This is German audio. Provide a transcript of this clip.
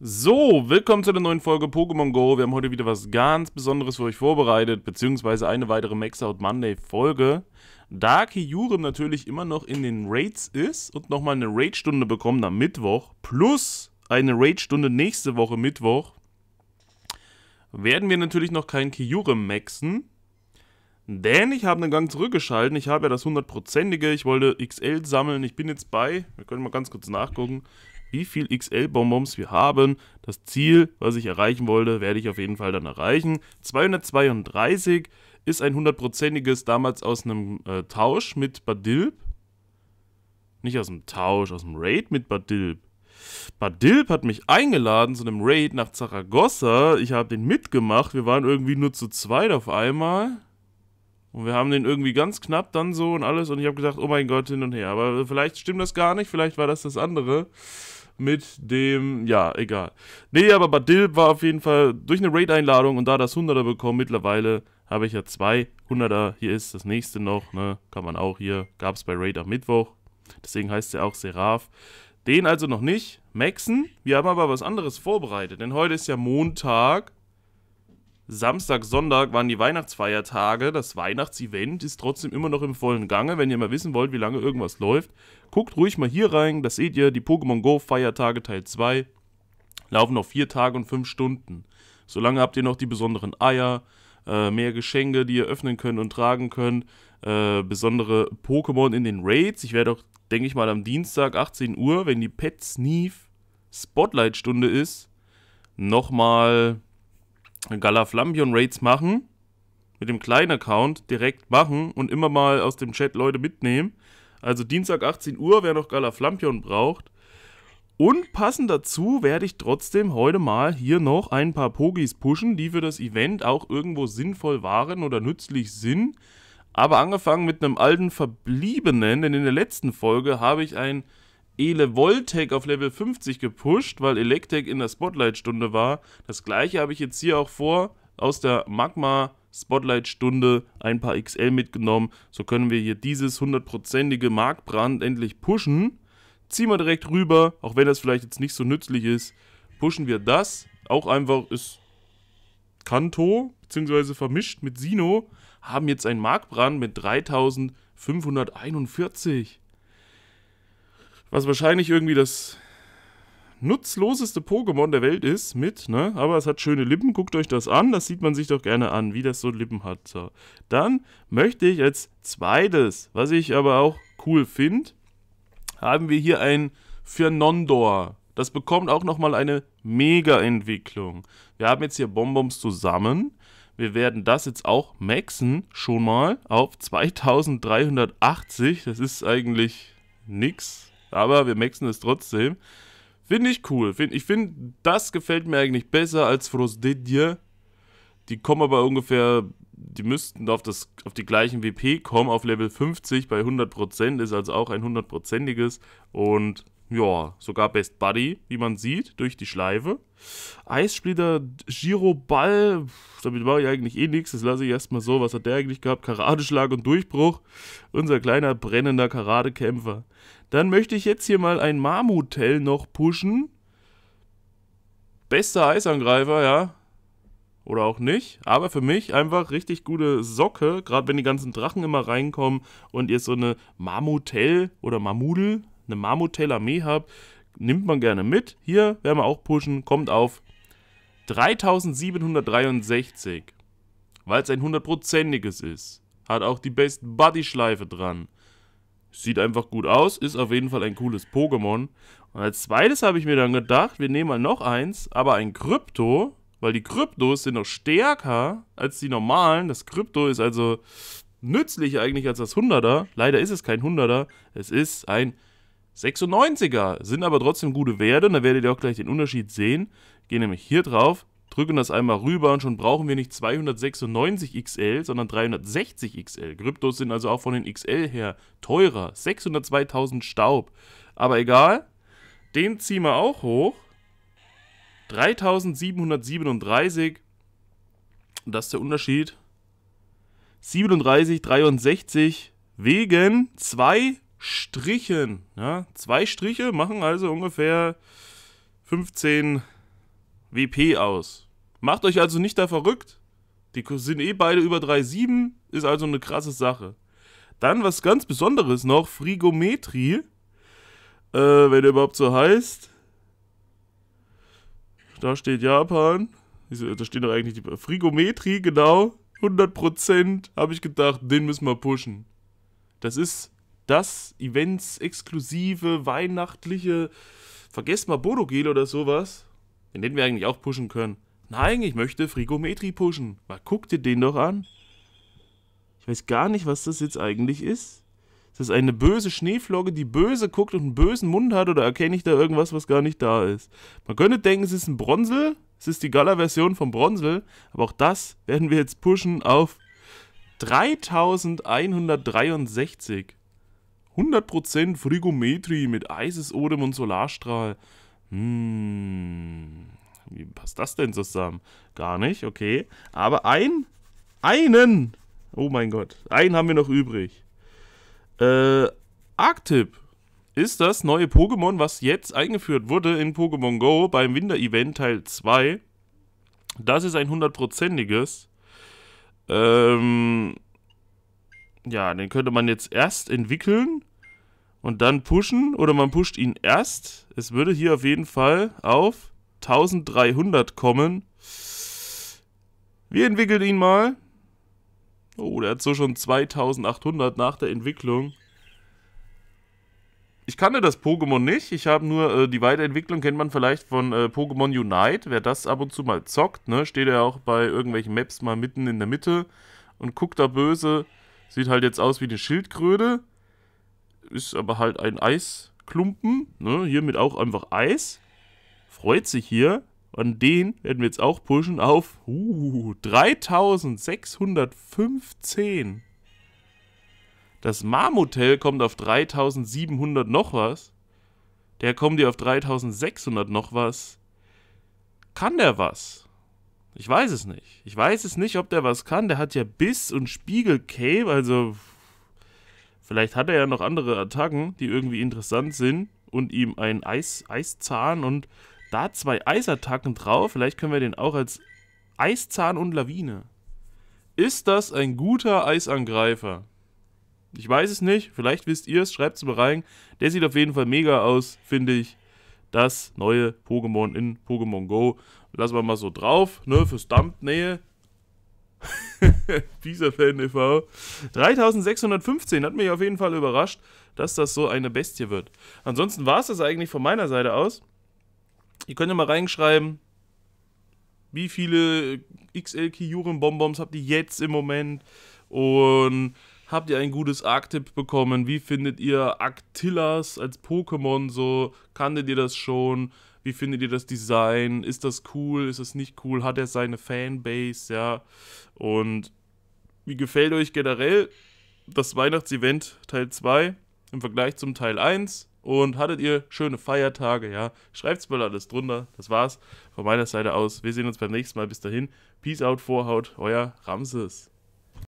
So, willkommen zu einer neuen Folge Pokémon Go. Wir haben heute wieder was ganz Besonderes für euch vorbereitet, beziehungsweise eine weitere Max Out Monday Folge. Da Kiyurem natürlich immer noch in den Raids ist und nochmal eine Raid-Stunde bekommen am Mittwoch, plus eine Raid-Stunde nächste Woche Mittwoch, werden wir natürlich noch kein Kiyurem maxen. Denn ich habe einen Gang zurückgeschalten. Ich habe ja das 100%ige. Ich wollte XL sammeln. Ich bin jetzt bei, wir können mal ganz kurz nachgucken wie viel XL-Bonbons wir haben. Das Ziel, was ich erreichen wollte, werde ich auf jeden Fall dann erreichen. 232 ist ein hundertprozentiges damals aus einem äh, Tausch mit Badilb. Nicht aus dem Tausch, aus dem Raid mit Badilb. Badilb hat mich eingeladen zu einem Raid nach Zaragoza. Ich habe den mitgemacht. Wir waren irgendwie nur zu zweit auf einmal. Und wir haben den irgendwie ganz knapp dann so und alles. Und ich habe gedacht, oh mein Gott, hin und her. Aber vielleicht stimmt das gar nicht. Vielleicht war das das andere mit dem, ja, egal. Nee, aber Badil war auf jeden Fall durch eine Raid-Einladung und da das 100er bekommen, mittlerweile habe ich ja zwei 100er. Hier ist das nächste noch, ne, kann man auch hier, gab es bei Raid am Mittwoch. Deswegen heißt er auch Seraph. Den also noch nicht, Maxen. Wir haben aber was anderes vorbereitet, denn heute ist ja Montag Samstag, Sonntag waren die Weihnachtsfeiertage. Das Weihnachtsevent ist trotzdem immer noch im vollen Gange. Wenn ihr mal wissen wollt, wie lange irgendwas läuft, guckt ruhig mal hier rein. Das seht ihr, die Pokémon Go Feiertage Teil 2 laufen noch 4 Tage und 5 Stunden. Solange habt ihr noch die besonderen Eier, äh, mehr Geschenke, die ihr öffnen könnt und tragen könnt, äh, besondere Pokémon in den Raids. Ich werde auch, denke ich mal, am Dienstag 18 Uhr, wenn die Pet Sneef Spotlight-Stunde ist, nochmal Galaflampion-Raids machen, mit dem kleinen Account direkt machen und immer mal aus dem Chat Leute mitnehmen. Also Dienstag 18 Uhr, wer noch Galaflampion braucht. Und passend dazu werde ich trotzdem heute mal hier noch ein paar Pogis pushen, die für das Event auch irgendwo sinnvoll waren oder nützlich sind. Aber angefangen mit einem alten Verbliebenen, denn in der letzten Folge habe ich ein Ele Voltec auf Level 50 gepusht, weil Electek in der Spotlight-Stunde war. Das gleiche habe ich jetzt hier auch vor, aus der Magma Spotlight-Stunde ein paar XL mitgenommen. So können wir hier dieses hundertprozentige Markbrand endlich pushen. Ziehen wir direkt rüber, auch wenn das vielleicht jetzt nicht so nützlich ist. Pushen wir das. Auch einfach ist Kanto, beziehungsweise vermischt mit Sino, haben jetzt einen Markbrand mit 3541 was wahrscheinlich irgendwie das nutzloseste Pokémon der Welt ist mit, ne? Aber es hat schöne Lippen, guckt euch das an, das sieht man sich doch gerne an, wie das so Lippen hat. So. Dann möchte ich als zweites, was ich aber auch cool finde, haben wir hier ein Fernondor. Das bekommt auch nochmal eine Mega-Entwicklung. Wir haben jetzt hier Bonbons zusammen. Wir werden das jetzt auch maxen, schon mal, auf 2380. Das ist eigentlich nix aber wir maxen es trotzdem. Finde ich cool. Find, ich finde, das gefällt mir eigentlich besser als Frostedje. Die kommen aber ungefähr, die müssten auf, das, auf die gleichen WP kommen, auf Level 50 bei 100%, ist also auch ein 100%iges. Und ja, sogar Best Buddy, wie man sieht, durch die Schleife. Eissplitter, Giroball, damit mache ich eigentlich eh nichts, das lasse ich erstmal so. Was hat der eigentlich gehabt? Karateschlag und Durchbruch. Unser kleiner brennender Karatekämpfer. Dann möchte ich jetzt hier mal ein Marmutel noch pushen. Bester Eisangreifer, ja. Oder auch nicht. Aber für mich einfach richtig gute Socke. Gerade wenn die ganzen Drachen immer reinkommen und ihr so eine Marmutel oder Marmudel, eine Marmutel-Armee habt, nimmt man gerne mit. Hier werden wir auch pushen. Kommt auf 3763. Weil es ein hundertprozentiges ist. Hat auch die Best Buddy-Schleife dran. Sieht einfach gut aus, ist auf jeden Fall ein cooles Pokémon. Und als zweites habe ich mir dann gedacht, wir nehmen mal noch eins, aber ein Krypto, weil die Kryptos sind noch stärker als die normalen. Das Krypto ist also nützlicher eigentlich als das 100er. Leider ist es kein 100er, es ist ein 96er. Sind aber trotzdem gute Werte und da werdet ihr auch gleich den Unterschied sehen. Gehen nämlich hier drauf, drücken das einmal rüber und schon brauchen wir nicht 296 XL, sondern 360 XL. Kryptos sind also auch von den XL her teurer. 602.000 Staub. Aber egal, den ziehen wir auch hoch. 3737, das ist der Unterschied. 37, 63 wegen zwei Strichen. Ja, zwei Striche machen also ungefähr 15 WP aus. Macht euch also nicht da verrückt. Die sind eh beide über 3,7, ist also eine krasse Sache. Dann was ganz Besonderes noch, Frigometrie, äh, wenn der überhaupt so heißt. Da steht Japan. Da steht doch eigentlich die Frigometrie, genau. 100% habe ich gedacht, den müssen wir pushen. Das ist das Events exklusive, weihnachtliche, vergesst mal Bodogel oder sowas. Den hätten wir eigentlich auch pushen können. Nein, ich möchte Frigometri pushen. Mal guck dir den doch an. Ich weiß gar nicht, was das jetzt eigentlich ist. Ist das eine böse Schneeflocke, die böse guckt und einen bösen Mund hat? Oder erkenne ich da irgendwas, was gar nicht da ist? Man könnte denken, es ist ein Bronzel. Es ist die Gala-Version vom Bronzel. Aber auch das werden wir jetzt pushen auf 3163. 100% Frigometri mit Eises, Odem und Solarstrahl. Hm. Wie passt das denn zusammen? Gar nicht, okay. Aber ein, einen, oh mein Gott, einen haben wir noch übrig. Äh, Arctip ist das neue Pokémon, was jetzt eingeführt wurde in Pokémon Go beim Winter-Event Teil 2. Das ist ein hundertprozentiges. Ähm, ja, den könnte man jetzt erst entwickeln und dann pushen oder man pusht ihn erst. Es würde hier auf jeden Fall auf 1300 kommen. Wir entwickeln ihn mal. Oh, der hat so schon 2800 nach der Entwicklung. Ich kannte das Pokémon nicht. Ich habe nur äh, die Weiterentwicklung, kennt man vielleicht von äh, Pokémon Unite. Wer das ab und zu mal zockt, ne, steht ja auch bei irgendwelchen Maps mal mitten in der Mitte und guckt da böse. Sieht halt jetzt aus wie eine Schildkröte. Ist aber halt ein Eisklumpen. Ne? Hiermit auch einfach Eis freut sich hier. Und den werden wir jetzt auch pushen auf uh, 3615. Das Marmotel kommt auf 3700 noch was. Der kommt hier auf 3600 noch was. Kann der was? Ich weiß es nicht. Ich weiß es nicht, ob der was kann. Der hat ja Biss und Spiegel Cave, also vielleicht hat er ja noch andere Attacken, die irgendwie interessant sind und ihm einen Eis, Eiszahn und da zwei Eisattacken drauf. Vielleicht können wir den auch als Eiszahn und Lawine. Ist das ein guter Eisangreifer? Ich weiß es nicht. Vielleicht wisst ihr es. Schreibt es mir rein. Der sieht auf jeden Fall mega aus, finde ich. Das neue Pokémon in Pokémon Go. Lassen wir mal so drauf. Ne, fürs Dampfnähe. Dieser Fan e.V. 3615 hat mich auf jeden Fall überrascht, dass das so eine Bestie wird. Ansonsten war es das eigentlich von meiner Seite aus. Ihr könnt ja mal reinschreiben, wie viele XL Kyurin Bonbons habt ihr jetzt im Moment und habt ihr ein gutes Arctip bekommen? Wie findet ihr Actillas als Pokémon so? Kanntet ihr das schon? Wie findet ihr das Design? Ist das cool? Ist das nicht cool? Hat er seine Fanbase? Ja. Und wie gefällt euch generell das Weihnachtsevent Teil 2 im Vergleich zum Teil 1? und hattet ihr schöne Feiertage, ja. Schreibt's mal alles drunter. Das war's von meiner Seite aus. Wir sehen uns beim nächsten Mal. Bis dahin. Peace out, Vorhaut, euer Ramses.